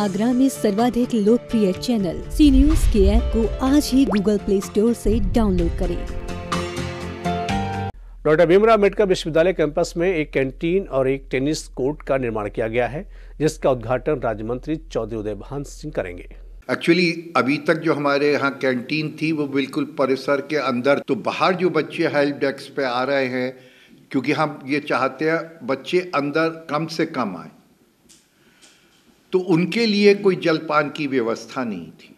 आगरा में सर्वाधिक लोकप्रिय चैनल सी न्यूज के ऐप को आज ही गूगल प्ले स्टोर से डाउनलोड करें डॉक्टर भीमराव अम्बेडकर विश्वविद्यालय कैंपस में एक कैंटीन और एक टेनिस कोर्ट का निर्माण किया गया है जिसका उद्घाटन राज्य मंत्री चौधरी उदयभान सिंह करेंगे एक्चुअली अभी तक जो हमारे यहाँ कैंटीन थी वो बिल्कुल परिसर के अंदर तो बाहर जो बच्चे हेल्प डेस्क पे आ रहे हैं क्योंकि हम ये चाहते हैं बच्चे अंदर कम से कम आए तो उनके लिए कोई जलपान की व्यवस्था नहीं थी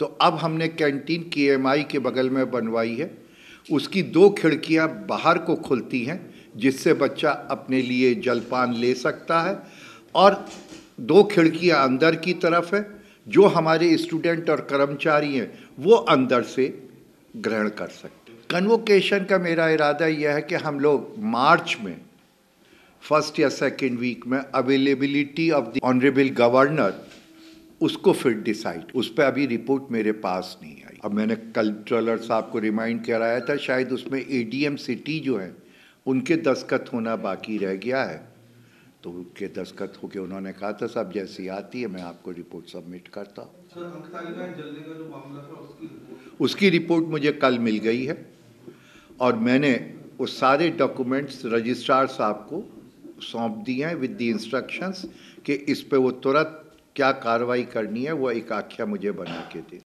तो अब हमने कैंटीन केएमआई के बगल में बनवाई है उसकी दो खिड़कियां बाहर को खुलती हैं जिससे बच्चा अपने लिए जलपान ले सकता है और दो खिड़कियां अंदर की तरफ है जो हमारे स्टूडेंट और कर्मचारी हैं वो अंदर से ग्रहण कर सकते कन्वोकेशन का मेरा इरादा यह है कि हम लोग मार्च में फर्स्ट या सेकेंड वीक में availability of the honourable governor उसको फिर डिसाइड उस पर अभी रिपोर्ट मेरे पास नहीं आई अब मैंने कल्चरलर साहब को रिमाइंड कराया था शायद उसमें ए डी एम सिटी जो है उनके दस्खत होना बाकी रह गया है तो उनके दस्खत होके उन्होंने कहा था साहब जैसी आती है मैं आपको रिपोर्ट सबमिट करता हूँ उसकी रिपोर्ट मुझे कल मिल गई है और मैंने वो सारे डॉक्यूमेंट्स रजिस्ट्रार साहब को सौंप दिए हैं विद दी इंस्ट्रक्शंस कि इस पे वो तुरंत क्या कार्रवाई करनी है वो एक आख्या मुझे बना के दे